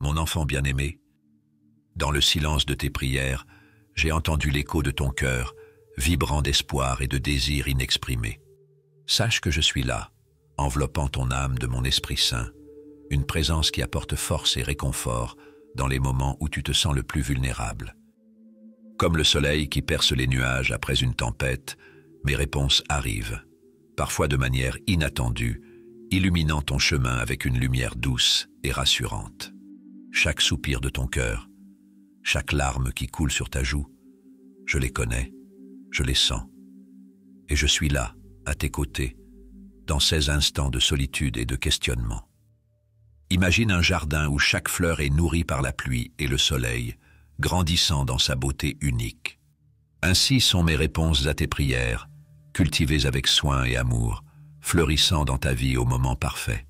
mon enfant bien-aimé. Dans le silence de tes prières, j'ai entendu l'écho de ton cœur, vibrant d'espoir et de désir inexprimés. Sache que je suis là, enveloppant ton âme de mon Esprit Saint, une présence qui apporte force et réconfort dans les moments où tu te sens le plus vulnérable. Comme le soleil qui perce les nuages après une tempête, mes réponses arrivent, parfois de manière inattendue, illuminant ton chemin avec une lumière douce et rassurante chaque soupir de ton cœur, chaque larme qui coule sur ta joue. Je les connais, je les sens. Et je suis là, à tes côtés, dans ces instants de solitude et de questionnement. Imagine un jardin où chaque fleur est nourrie par la pluie et le soleil, grandissant dans sa beauté unique. Ainsi sont mes réponses à tes prières, cultivées avec soin et amour, fleurissant dans ta vie au moment parfait.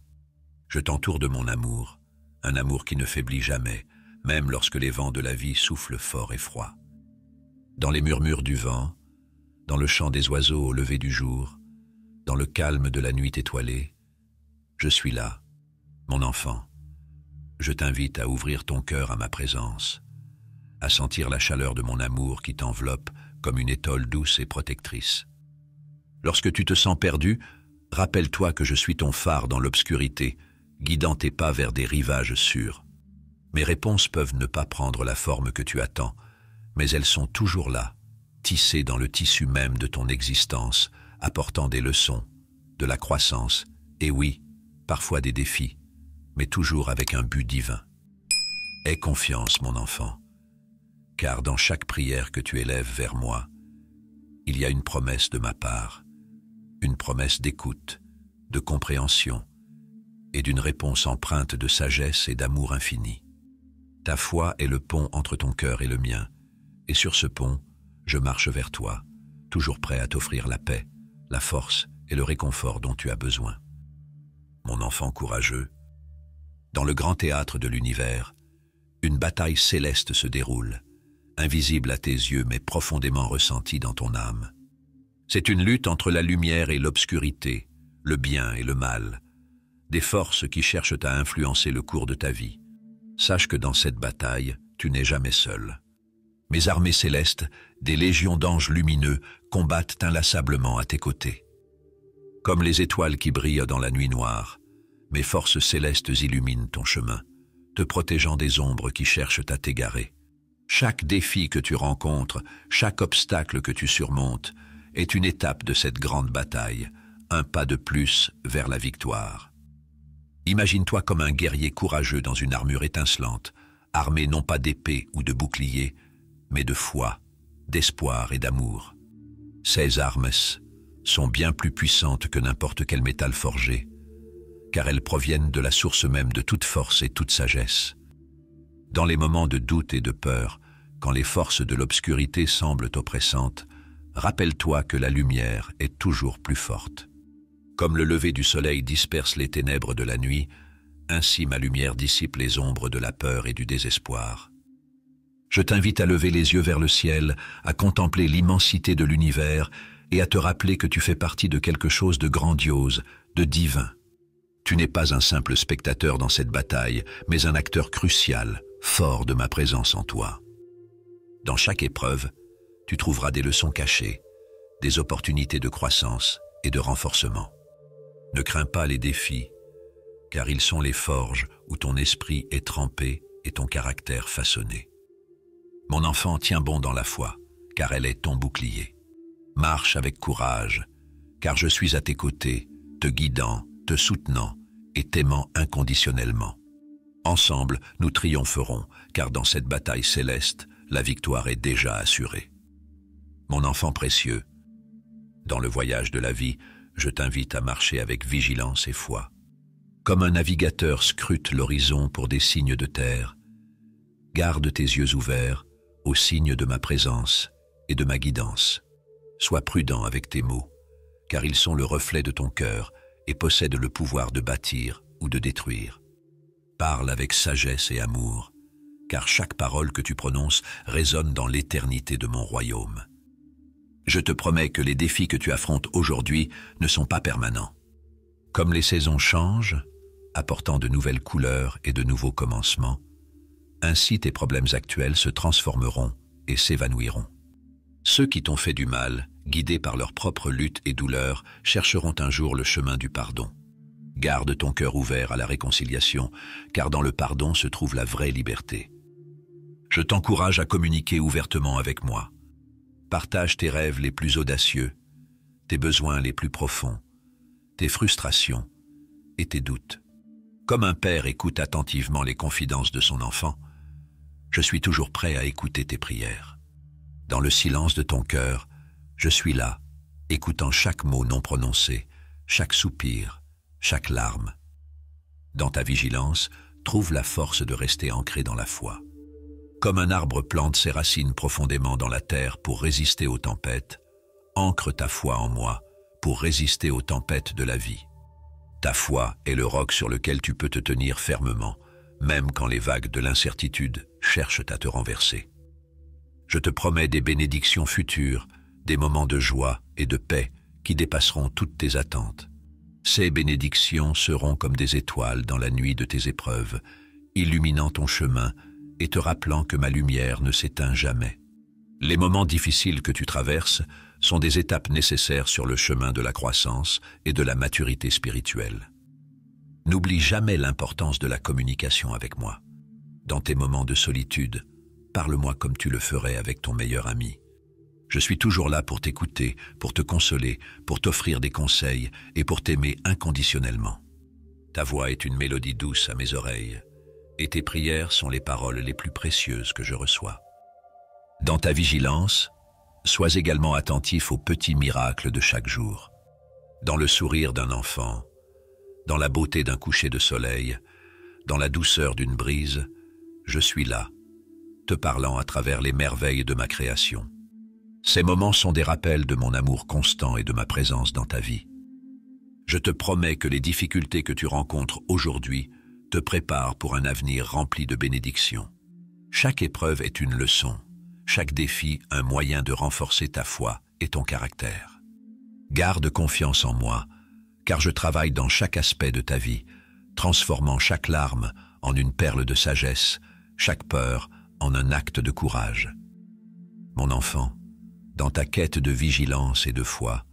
Je t'entoure de mon amour, un amour qui ne faiblit jamais, même lorsque les vents de la vie soufflent fort et froid. Dans les murmures du vent, dans le chant des oiseaux au lever du jour, dans le calme de la nuit étoilée, je suis là, mon enfant. Je t'invite à ouvrir ton cœur à ma présence, à sentir la chaleur de mon amour qui t'enveloppe comme une étole douce et protectrice. Lorsque tu te sens perdu, rappelle-toi que je suis ton phare dans l'obscurité, guidant tes pas vers des rivages sûrs. Mes réponses peuvent ne pas prendre la forme que tu attends, mais elles sont toujours là, tissées dans le tissu même de ton existence, apportant des leçons, de la croissance, et oui, parfois des défis, mais toujours avec un but divin. Aie confiance, mon enfant, car dans chaque prière que tu élèves vers moi, il y a une promesse de ma part, une promesse d'écoute, de compréhension, et d'une réponse empreinte de sagesse et d'amour infini. Ta foi est le pont entre ton cœur et le mien, et sur ce pont, je marche vers toi, toujours prêt à t'offrir la paix, la force et le réconfort dont tu as besoin. Mon enfant courageux, dans le grand théâtre de l'univers, une bataille céleste se déroule, invisible à tes yeux mais profondément ressentie dans ton âme. C'est une lutte entre la lumière et l'obscurité, le bien et le mal, des forces qui cherchent à influencer le cours de ta vie. Sache que dans cette bataille, tu n'es jamais seul. Mes armées célestes, des légions d'anges lumineux, combattent inlassablement à tes côtés. Comme les étoiles qui brillent dans la nuit noire, mes forces célestes illuminent ton chemin, te protégeant des ombres qui cherchent à t'égarer. Chaque défi que tu rencontres, chaque obstacle que tu surmontes, est une étape de cette grande bataille, un pas de plus vers la victoire. Imagine-toi comme un guerrier courageux dans une armure étincelante, armé non pas d'épée ou de bouclier, mais de foi, d'espoir et d'amour. Ces armes sont bien plus puissantes que n'importe quel métal forgé, car elles proviennent de la source même de toute force et toute sagesse. Dans les moments de doute et de peur, quand les forces de l'obscurité semblent oppressantes, rappelle-toi que la lumière est toujours plus forte. Comme le lever du soleil disperse les ténèbres de la nuit, ainsi ma lumière dissipe les ombres de la peur et du désespoir. Je t'invite à lever les yeux vers le ciel, à contempler l'immensité de l'univers et à te rappeler que tu fais partie de quelque chose de grandiose, de divin. Tu n'es pas un simple spectateur dans cette bataille, mais un acteur crucial, fort de ma présence en toi. Dans chaque épreuve, tu trouveras des leçons cachées, des opportunités de croissance et de renforcement. Ne crains pas les défis, car ils sont les forges où ton esprit est trempé et ton caractère façonné. Mon enfant, tiens bon dans la foi, car elle est ton bouclier. Marche avec courage, car je suis à tes côtés, te guidant, te soutenant et t'aimant inconditionnellement. Ensemble, nous triompherons, car dans cette bataille céleste, la victoire est déjà assurée. Mon enfant précieux, dans le voyage de la vie, je t'invite à marcher avec vigilance et foi. Comme un navigateur scrute l'horizon pour des signes de terre, garde tes yeux ouverts aux signes de ma présence et de ma guidance. Sois prudent avec tes mots, car ils sont le reflet de ton cœur et possèdent le pouvoir de bâtir ou de détruire. Parle avec sagesse et amour, car chaque parole que tu prononces résonne dans l'éternité de mon royaume. Je te promets que les défis que tu affrontes aujourd'hui ne sont pas permanents. Comme les saisons changent, apportant de nouvelles couleurs et de nouveaux commencements, ainsi tes problèmes actuels se transformeront et s'évanouiront. Ceux qui t'ont fait du mal, guidés par leurs propres luttes et douleurs, chercheront un jour le chemin du pardon. Garde ton cœur ouvert à la réconciliation, car dans le pardon se trouve la vraie liberté. Je t'encourage à communiquer ouvertement avec moi. Partage tes rêves les plus audacieux, tes besoins les plus profonds, tes frustrations et tes doutes. Comme un père écoute attentivement les confidences de son enfant, je suis toujours prêt à écouter tes prières. Dans le silence de ton cœur, je suis là, écoutant chaque mot non prononcé, chaque soupir, chaque larme. Dans ta vigilance, trouve la force de rester ancré dans la foi. Comme un arbre plante ses racines profondément dans la terre pour résister aux tempêtes, ancre ta foi en moi pour résister aux tempêtes de la vie. Ta foi est le roc sur lequel tu peux te tenir fermement, même quand les vagues de l'incertitude cherchent à te renverser. Je te promets des bénédictions futures, des moments de joie et de paix qui dépasseront toutes tes attentes. Ces bénédictions seront comme des étoiles dans la nuit de tes épreuves, illuminant ton chemin et te rappelant que ma lumière ne s'éteint jamais. Les moments difficiles que tu traverses sont des étapes nécessaires sur le chemin de la croissance et de la maturité spirituelle. N'oublie jamais l'importance de la communication avec moi. Dans tes moments de solitude, parle-moi comme tu le ferais avec ton meilleur ami. Je suis toujours là pour t'écouter, pour te consoler, pour t'offrir des conseils et pour t'aimer inconditionnellement. Ta voix est une mélodie douce à mes oreilles et tes prières sont les paroles les plus précieuses que je reçois. Dans ta vigilance, sois également attentif aux petits miracles de chaque jour, dans le sourire d'un enfant, dans la beauté d'un coucher de soleil, dans la douceur d'une brise, je suis là, te parlant à travers les merveilles de ma création. Ces moments sont des rappels de mon amour constant et de ma présence dans ta vie. Je te promets que les difficultés que tu rencontres aujourd'hui te prépare pour un avenir rempli de bénédictions. Chaque épreuve est une leçon, chaque défi un moyen de renforcer ta foi et ton caractère. Garde confiance en moi, car je travaille dans chaque aspect de ta vie, transformant chaque larme en une perle de sagesse, chaque peur en un acte de courage. Mon enfant, dans ta quête de vigilance et de foi,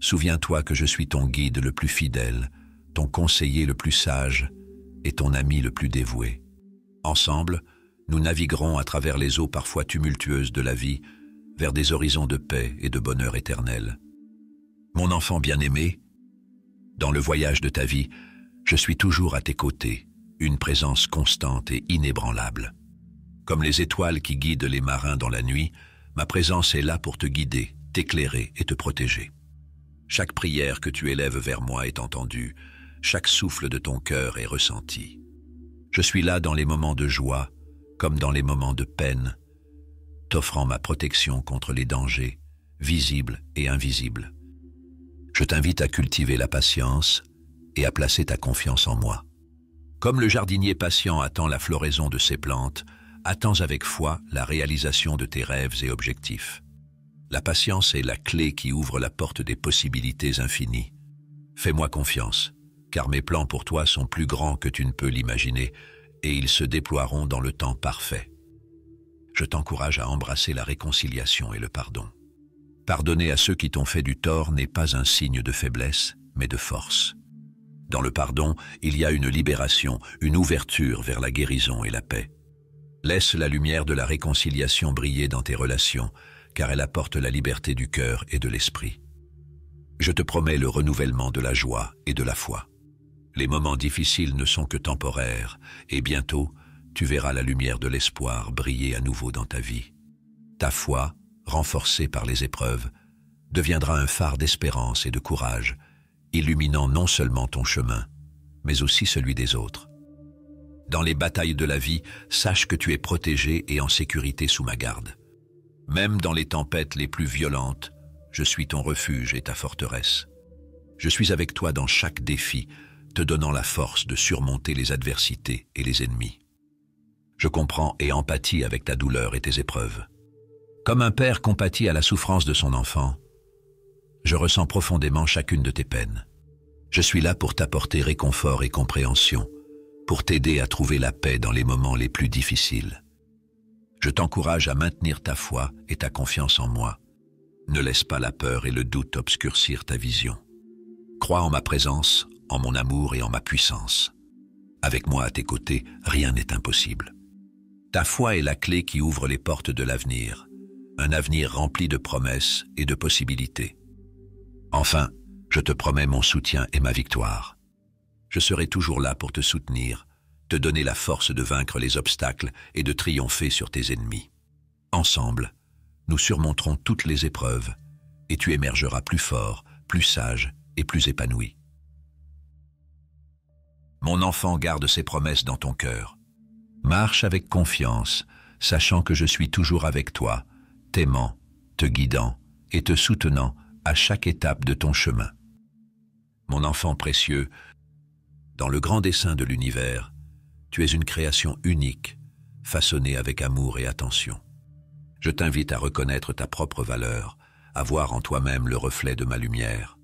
souviens-toi que je suis ton guide le plus fidèle, ton conseiller le plus sage, est ton ami le plus dévoué. Ensemble, nous naviguerons à travers les eaux parfois tumultueuses de la vie vers des horizons de paix et de bonheur éternel. Mon enfant bien-aimé, dans le voyage de ta vie, je suis toujours à tes côtés, une présence constante et inébranlable. Comme les étoiles qui guident les marins dans la nuit, ma présence est là pour te guider, t'éclairer et te protéger. Chaque prière que tu élèves vers moi est entendue, chaque souffle de ton cœur est ressenti. Je suis là dans les moments de joie, comme dans les moments de peine, t'offrant ma protection contre les dangers, visibles et invisibles. Je t'invite à cultiver la patience et à placer ta confiance en moi. Comme le jardinier patient attend la floraison de ses plantes, attends avec foi la réalisation de tes rêves et objectifs. La patience est la clé qui ouvre la porte des possibilités infinies. Fais-moi confiance car mes plans pour toi sont plus grands que tu ne peux l'imaginer, et ils se déploieront dans le temps parfait. Je t'encourage à embrasser la réconciliation et le pardon. Pardonner à ceux qui t'ont fait du tort n'est pas un signe de faiblesse, mais de force. Dans le pardon, il y a une libération, une ouverture vers la guérison et la paix. Laisse la lumière de la réconciliation briller dans tes relations, car elle apporte la liberté du cœur et de l'esprit. Je te promets le renouvellement de la joie et de la foi. Les moments difficiles ne sont que temporaires, et bientôt, tu verras la lumière de l'espoir briller à nouveau dans ta vie. Ta foi, renforcée par les épreuves, deviendra un phare d'espérance et de courage, illuminant non seulement ton chemin, mais aussi celui des autres. Dans les batailles de la vie, sache que tu es protégé et en sécurité sous ma garde. Même dans les tempêtes les plus violentes, je suis ton refuge et ta forteresse. Je suis avec toi dans chaque défi, te donnant la force de surmonter les adversités et les ennemis. Je comprends et empathie avec ta douleur et tes épreuves. Comme un père compatit à la souffrance de son enfant, je ressens profondément chacune de tes peines. Je suis là pour t'apporter réconfort et compréhension, pour t'aider à trouver la paix dans les moments les plus difficiles. Je t'encourage à maintenir ta foi et ta confiance en moi. Ne laisse pas la peur et le doute obscurcir ta vision. Crois en ma présence, en mon amour et en ma puissance. Avec moi à tes côtés, rien n'est impossible. Ta foi est la clé qui ouvre les portes de l'avenir, un avenir rempli de promesses et de possibilités. Enfin, je te promets mon soutien et ma victoire. Je serai toujours là pour te soutenir, te donner la force de vaincre les obstacles et de triompher sur tes ennemis. Ensemble, nous surmonterons toutes les épreuves, et tu émergeras plus fort, plus sage et plus épanoui. Mon enfant garde ses promesses dans ton cœur. Marche avec confiance, sachant que je suis toujours avec toi, t'aimant, te guidant et te soutenant à chaque étape de ton chemin. Mon enfant précieux, dans le grand dessein de l'univers, tu es une création unique, façonnée avec amour et attention. Je t'invite à reconnaître ta propre valeur, à voir en toi-même le reflet de ma lumière.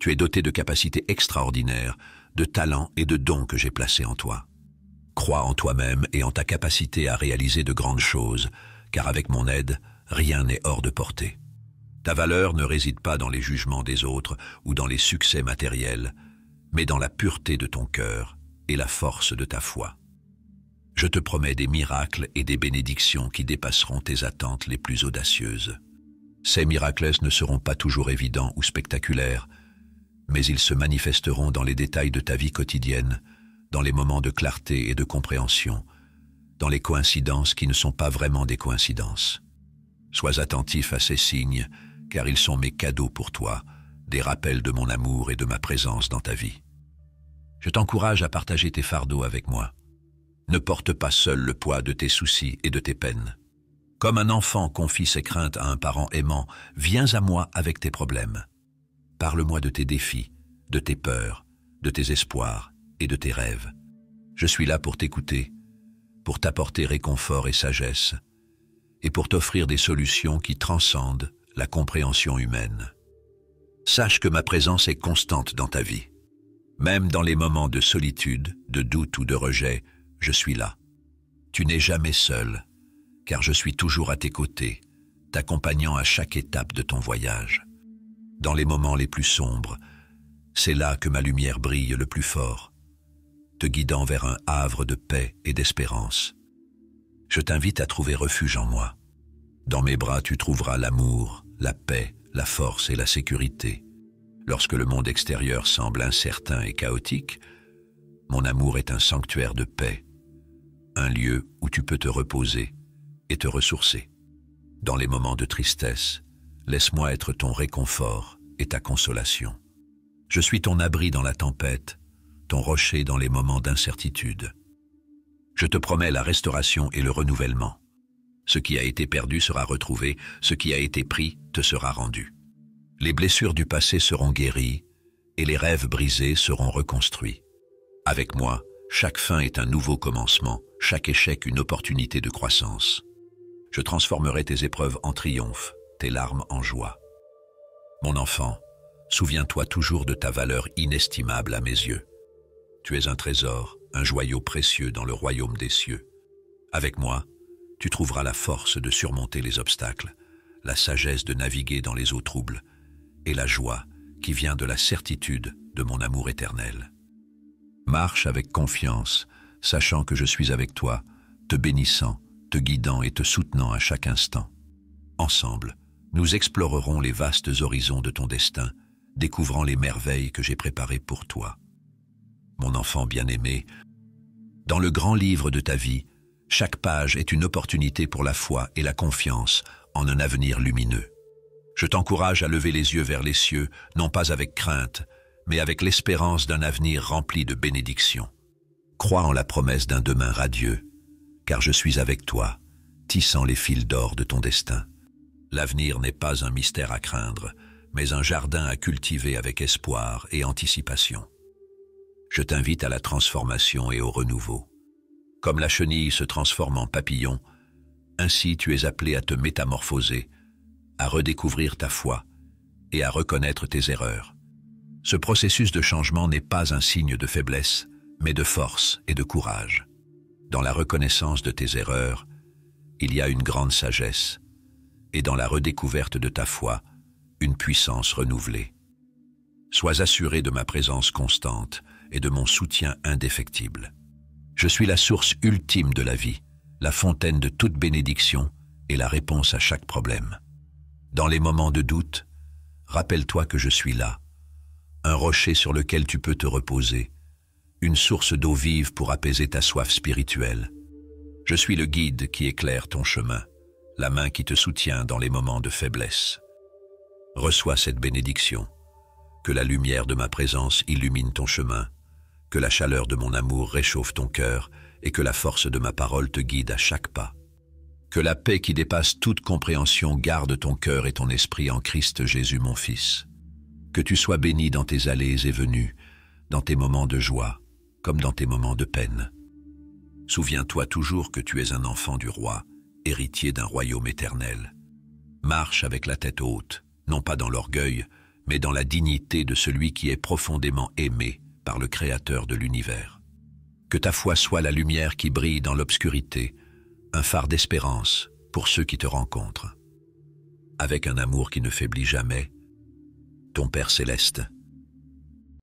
Tu es doté de capacités extraordinaires de talents et de dons que j'ai placés en toi. Crois en toi-même et en ta capacité à réaliser de grandes choses, car avec mon aide, rien n'est hors de portée. Ta valeur ne réside pas dans les jugements des autres ou dans les succès matériels, mais dans la pureté de ton cœur et la force de ta foi. Je te promets des miracles et des bénédictions qui dépasseront tes attentes les plus audacieuses. Ces miracles ne seront pas toujours évidents ou spectaculaires, mais ils se manifesteront dans les détails de ta vie quotidienne, dans les moments de clarté et de compréhension, dans les coïncidences qui ne sont pas vraiment des coïncidences. Sois attentif à ces signes, car ils sont mes cadeaux pour toi, des rappels de mon amour et de ma présence dans ta vie. Je t'encourage à partager tes fardeaux avec moi. Ne porte pas seul le poids de tes soucis et de tes peines. Comme un enfant confie ses craintes à un parent aimant, viens à moi avec tes problèmes. Parle-moi de tes défis, de tes peurs, de tes espoirs et de tes rêves. Je suis là pour t'écouter, pour t'apporter réconfort et sagesse, et pour t'offrir des solutions qui transcendent la compréhension humaine. Sache que ma présence est constante dans ta vie. Même dans les moments de solitude, de doute ou de rejet, je suis là. Tu n'es jamais seul, car je suis toujours à tes côtés, t'accompagnant à chaque étape de ton voyage dans les moments les plus sombres. C'est là que ma lumière brille le plus fort, te guidant vers un havre de paix et d'espérance. Je t'invite à trouver refuge en moi. Dans mes bras, tu trouveras l'amour, la paix, la force et la sécurité. Lorsque le monde extérieur semble incertain et chaotique, mon amour est un sanctuaire de paix, un lieu où tu peux te reposer et te ressourcer. Dans les moments de tristesse, Laisse-moi être ton réconfort et ta consolation. Je suis ton abri dans la tempête, ton rocher dans les moments d'incertitude. Je te promets la restauration et le renouvellement. Ce qui a été perdu sera retrouvé, ce qui a été pris te sera rendu. Les blessures du passé seront guéries et les rêves brisés seront reconstruits. Avec moi, chaque fin est un nouveau commencement, chaque échec une opportunité de croissance. Je transformerai tes épreuves en triomphe, tes larmes en joie. Mon enfant, souviens-toi toujours de ta valeur inestimable à mes yeux. Tu es un trésor, un joyau précieux dans le royaume des cieux. Avec moi, tu trouveras la force de surmonter les obstacles, la sagesse de naviguer dans les eaux troubles, et la joie qui vient de la certitude de mon amour éternel. Marche avec confiance, sachant que je suis avec toi, te bénissant, te guidant et te soutenant à chaque instant. Ensemble, nous explorerons les vastes horizons de ton destin, découvrant les merveilles que j'ai préparées pour toi. Mon enfant bien-aimé, dans le grand livre de ta vie, chaque page est une opportunité pour la foi et la confiance en un avenir lumineux. Je t'encourage à lever les yeux vers les cieux, non pas avec crainte, mais avec l'espérance d'un avenir rempli de bénédictions. Crois en la promesse d'un demain radieux, car je suis avec toi, tissant les fils d'or de ton destin. L'avenir n'est pas un mystère à craindre, mais un jardin à cultiver avec espoir et anticipation. Je t'invite à la transformation et au renouveau. Comme la chenille se transforme en papillon, ainsi tu es appelé à te métamorphoser, à redécouvrir ta foi et à reconnaître tes erreurs. Ce processus de changement n'est pas un signe de faiblesse, mais de force et de courage. Dans la reconnaissance de tes erreurs, il y a une grande sagesse, et dans la redécouverte de ta foi, une puissance renouvelée. Sois assuré de ma présence constante et de mon soutien indéfectible. Je suis la source ultime de la vie, la fontaine de toute bénédiction et la réponse à chaque problème. Dans les moments de doute, rappelle-toi que je suis là, un rocher sur lequel tu peux te reposer, une source d'eau vive pour apaiser ta soif spirituelle. Je suis le guide qui éclaire ton chemin la main qui te soutient dans les moments de faiblesse. Reçois cette bénédiction, que la lumière de ma présence illumine ton chemin, que la chaleur de mon amour réchauffe ton cœur et que la force de ma parole te guide à chaque pas. Que la paix qui dépasse toute compréhension garde ton cœur et ton esprit en Christ Jésus mon Fils. Que tu sois béni dans tes allées et venues, dans tes moments de joie, comme dans tes moments de peine. Souviens-toi toujours que tu es un enfant du roi héritier d'un royaume éternel. Marche avec la tête haute, non pas dans l'orgueil, mais dans la dignité de celui qui est profondément aimé par le Créateur de l'univers. Que ta foi soit la lumière qui brille dans l'obscurité, un phare d'espérance pour ceux qui te rencontrent. Avec un amour qui ne faiblit jamais, ton Père céleste,